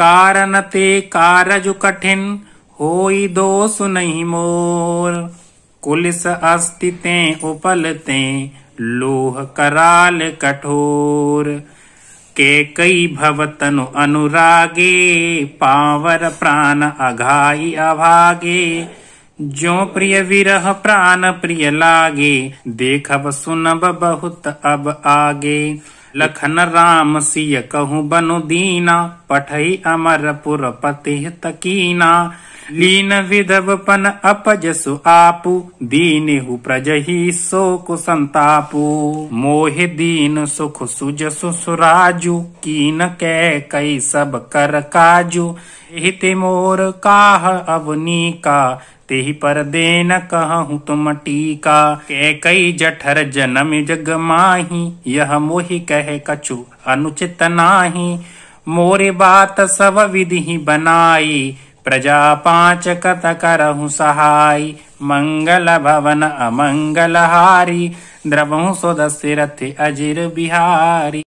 कारण ते कारज कठिन होई दोष नहीं मोर कुलिस अस्तिते उपलते लोह कराल कठोर के कई भवतनु अनुरागे पावर प्राण अघाई अभागे जो प्रिय विरह प्राण प्रिय लागे देखब सुनब बहुत अब आगे लखन राम सिय कहू बनु दीना पठई अमरपुर पति तकीना लीन विधवपन अपजसु आपु हु प्रजही शोक संतापु मोह दीन सुख सुजसु सुराजु कीन कै कई सब कर काजु हित मोर काह अवनी का ही पर न कहूँ तुम तो टीका के कई जठर जन्म जग माही यह मोहि कह कछु अनुचित नाही मोरे बात सब विधि बनाई प्रजा पांच कत करहु सहाय मंगल भवन अमंगल हारी द्रवहु सदस्य रथ अजिर बिहारी